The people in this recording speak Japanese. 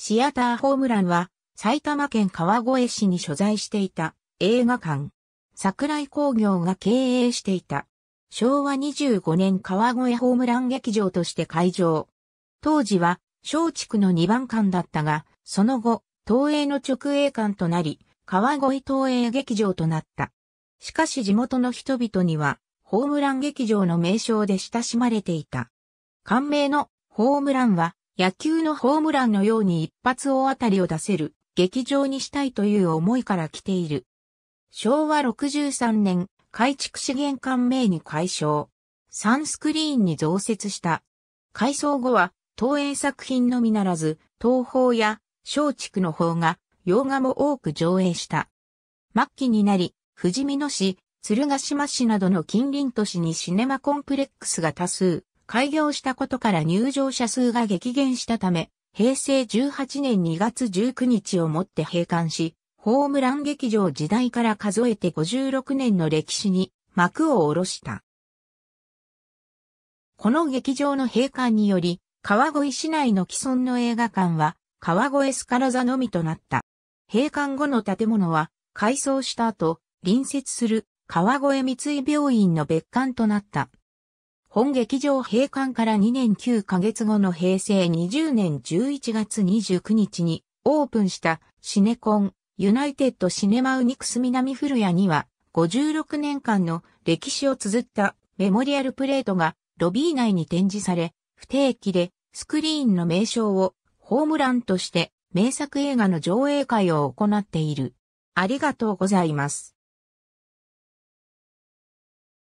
シアターホームランは埼玉県川越市に所在していた映画館。桜井工業が経営していた。昭和25年川越ホームラン劇場として開場。当時は松竹の2番館だったが、その後、東映の直営館となり、川越東映劇場となった。しかし地元の人々には、ホームラン劇場の名称で親しまれていた。感名のホームランは、野球のホームランのように一発大当たりを出せる、劇場にしたいという思いから来ている。昭和63年、改築資源館名に改称。サンスクリーンに増設した。改装後は、東映作品のみならず、東宝や松竹の方が、洋画も多く上映した。末期になり、富士見野市、鶴ヶ島市などの近隣都市にシネマコンプレックスが多数、開業したことから入場者数が激減したため、平成18年2月19日をもって閉館し、ホームラン劇場時代から数えて56年の歴史に幕を下ろした。この劇場の閉館により、川越市内の既存の映画館は、川越スカラ座のみとなった。閉館後の建物は、改装した後、隣接する川越三井病院の別館となった。本劇場閉館から2年9ヶ月後の平成20年11月29日にオープンしたシネコンユナイテッドシネマウニクス南古谷には56年間の歴史を綴ったメモリアルプレートがロビー内に展示され不定期でスクリーンの名称をホームランとして名作映画の上映会を行っている。ありがとうございます。